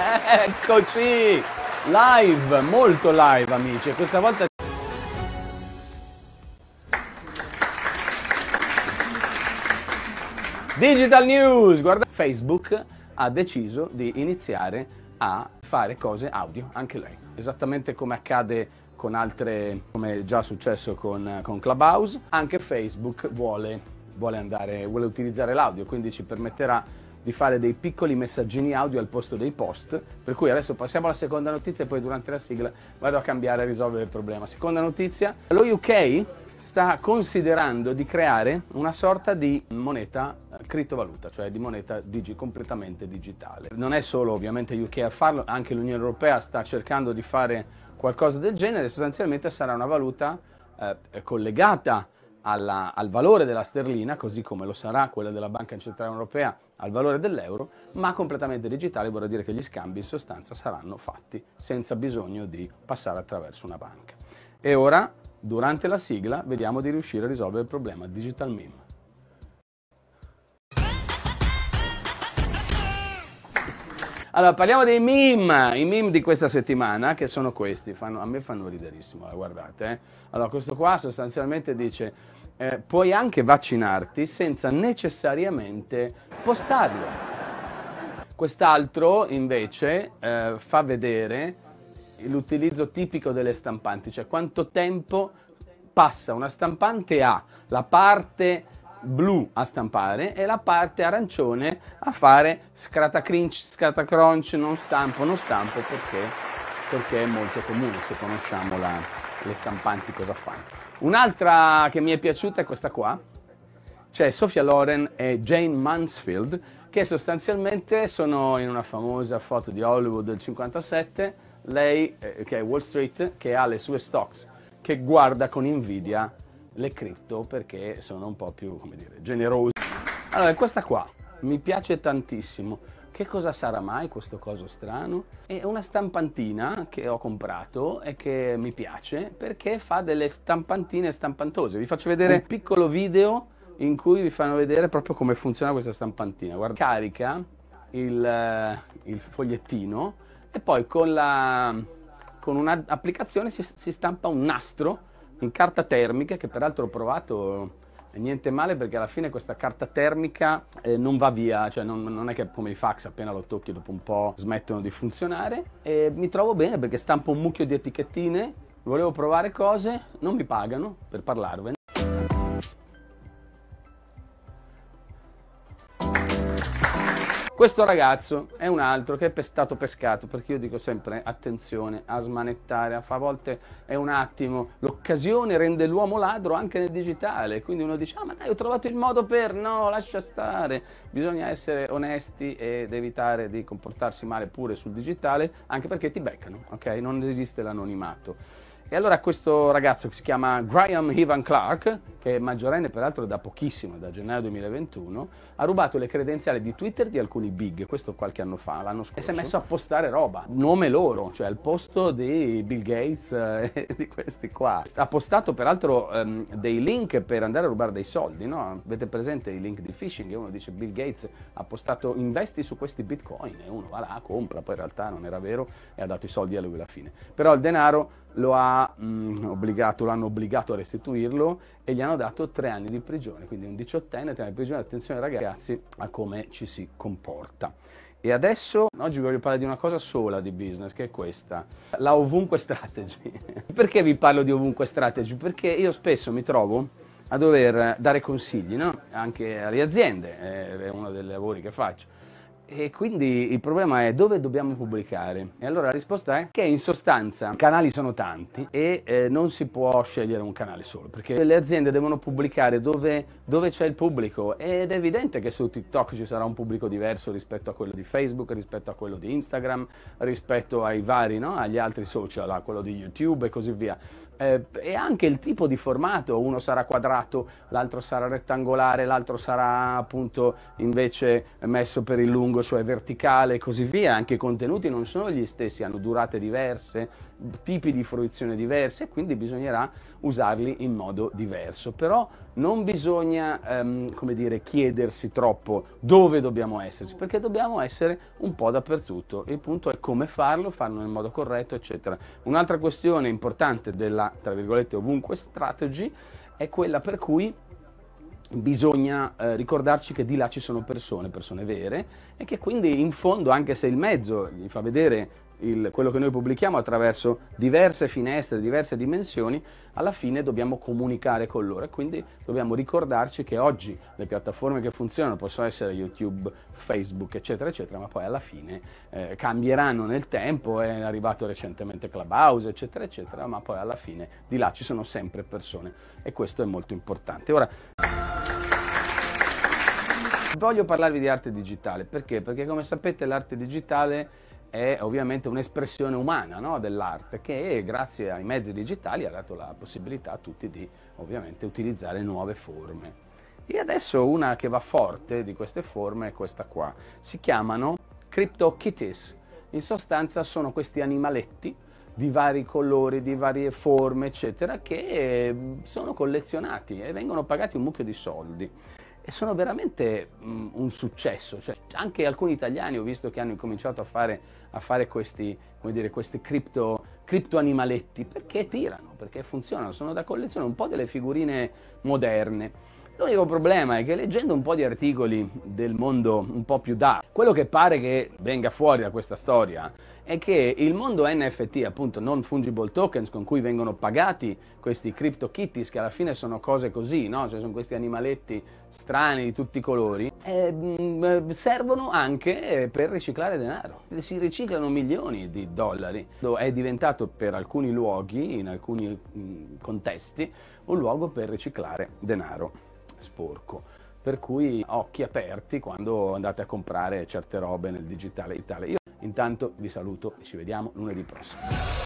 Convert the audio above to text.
Eccoci! Live, molto live amici, questa volta... Digital News, guarda, Facebook ha deciso di iniziare a fare cose audio, anche lei, esattamente come accade con altre, come è già successo con, con Clubhouse, anche Facebook vuole, vuole, andare, vuole utilizzare l'audio, quindi ci permetterà di fare dei piccoli messaggini audio al posto dei post, per cui adesso passiamo alla seconda notizia e poi durante la sigla vado a cambiare e risolvere il problema. Seconda notizia, lo UK sta considerando di creare una sorta di moneta criptovaluta, cioè di moneta digi, completamente digitale. Non è solo ovviamente UK a farlo, anche l'Unione Europea sta cercando di fare qualcosa del genere, sostanzialmente sarà una valuta eh, collegata alla, al valore della sterlina, così come lo sarà quella della Banca Centrale Europea al valore dell'euro, ma completamente digitale vorrà dire che gli scambi in sostanza saranno fatti senza bisogno di passare attraverso una banca. E ora, durante la sigla, vediamo di riuscire a risolvere il problema digital meme. Allora, parliamo dei meme, i meme di questa settimana, che sono questi, fanno, a me fanno riderissimo, eh, guardate. Eh. Allora, questo qua sostanzialmente dice, eh, puoi anche vaccinarti senza necessariamente postarlo. Quest'altro, invece, eh, fa vedere l'utilizzo tipico delle stampanti, cioè quanto tempo passa una stampante a la parte blu a stampare e la parte arancione a fare scrata cringe, scrata crunch, non stampo, non stampo perché, perché è molto comune se conosciamo la, le stampanti cosa fanno. Un'altra che mi è piaciuta è questa qua, c'è cioè Sofia Loren e Jane Mansfield che sostanzialmente sono in una famosa foto di Hollywood del 57, lei eh, che è Wall Street che ha le sue stocks che guarda con invidia le cripto perché sono un po' più, come dire, generose. Allora, questa qua mi piace tantissimo. Che cosa sarà mai questo coso strano? È una stampantina che ho comprato e che mi piace perché fa delle stampantine stampantose. Vi faccio vedere un piccolo video in cui vi fanno vedere proprio come funziona questa stampantina. Guarda, carica il, eh, il fogliettino e poi con, la, con un'applicazione si, si stampa un nastro in carta termica che peraltro ho provato eh, niente male perché alla fine questa carta termica eh, non va via, cioè non, non, è che come i fax appena lo tocchi dopo un po' smettono di funzionare e mi trovo bene perché stampo un mucchio di etichettine, volevo provare cose, non mi pagano per parlarvene. Questo ragazzo è un altro che è stato pescato, perché io dico sempre attenzione a smanettare, a volte è un attimo, l'occasione rende l'uomo ladro anche nel digitale, quindi uno dice ah ma dai ho trovato il modo per, no lascia stare, bisogna essere onesti ed evitare di comportarsi male pure sul digitale, anche perché ti beccano, ok? Non esiste l'anonimato. E allora questo ragazzo che si chiama Graham Ivan Clark, che è maggiorenne peraltro da pochissimo, da gennaio 2021, ha rubato le credenziali di Twitter di alcuni big, questo qualche anno fa, l'anno scorso, e si è messo a postare roba, nome loro, cioè al posto di Bill Gates e eh, di questi qua. Ha postato peraltro ehm, dei link per andare a rubare dei soldi, no? Avete presente i link di phishing? Uno dice Bill Gates ha postato investi su questi bitcoin e uno va là, compra, poi in realtà non era vero e ha dato i soldi a lui alla fine. Però il denaro lo ha mh, mm, obbligato, l'hanno obbligato a restituirlo e gli hanno dato tre anni di prigione, quindi un diciottenne, tre anni di prigione, attenzione ragazzi a come ci si comporta. E adesso, oggi vi voglio parlare di una cosa sola di business, che è questa, la ovunque strategy. Perché vi parlo di ovunque strategy? Perché io spesso mi trovo a dover dare consigli, no? anche alle aziende, eh, è uno dei lavori che faccio e quindi il problema è dove dobbiamo pubblicare? E allora la risposta è che in sostanza i canali sono tanti e eh, non si può scegliere un canale solo, perché le aziende devono pubblicare dove, dove c'è il pubblico ed è evidente che su TikTok ci sarà un pubblico diverso rispetto a quello di Facebook, rispetto a quello di Instagram, rispetto ai vari, no? agli altri social, a quello di YouTube e così via. Eh, e anche il tipo di formato, uno sarà quadrato, l'altro sarà rettangolare, l'altro sarà appunto invece messo per il lungo lungo, cioè verticale e così via, anche i contenuti non sono gli stessi, hanno durate diverse, tipi di fruizione diverse, quindi bisognerà usarli in modo diverso. Però non bisogna, ehm, come dire, chiedersi troppo dove dobbiamo esserci, perché dobbiamo essere un po' dappertutto. Il punto è come farlo, farlo nel modo corretto, eccetera. Un'altra questione importante della, tra virgolette, ovunque strategy è quella per cui bisogna eh, ricordarci che di là ci sono persone, persone vere, e che quindi in fondo, anche se il mezzo gli fa vedere il, quello che noi pubblichiamo attraverso diverse finestre, diverse dimensioni, alla fine dobbiamo comunicare con loro e quindi dobbiamo ricordarci che oggi le piattaforme che funzionano possono essere YouTube, Facebook, eccetera, eccetera, ma poi alla fine eh, cambieranno nel tempo, è arrivato recentemente Clubhouse, eccetera, eccetera, ma poi alla fine di là ci sono sempre persone e questo è molto importante. Ora, Voglio parlarvi di arte digitale, perché? Perché come sapete l'arte digitale è ovviamente un'espressione umana no? dell'arte che grazie ai mezzi digitali ha dato la possibilità a tutti di ovviamente utilizzare nuove forme. E adesso una che va forte di queste forme è questa qua, si chiamano Crypto Kitties, in sostanza sono questi animaletti di vari colori, di varie forme, eccetera, che eh, sono collezionati e vengono pagati un mucchio di soldi e sono veramente mh, un successo. Cioè, anche alcuni italiani ho visto che hanno incominciato a fare, a fare questi, dire, questi cripto, cripto, animaletti perché tirano, perché funzionano, sono da collezione, un po' delle figurine moderne. L'unico problema è che leggendo un po' di articoli del mondo un po' più da, quello che pare che venga fuori da questa storia è che il mondo NFT, appunto non fungible tokens con cui vengono pagati questi crypto kitties, che alla fine sono cose così, no? cioè sono questi animaletti strani di tutti i colori, eh, servono anche eh, per riciclare denaro. Si riciclano milioni di dollari. È diventato per alcuni luoghi, in alcuni mm, contesti, un luogo per riciclare denaro sporco. Per cui occhi aperti quando andate a comprare certe robe nel digitale Italia. Io intanto vi saluto e ci vediamo lunedì prossimo.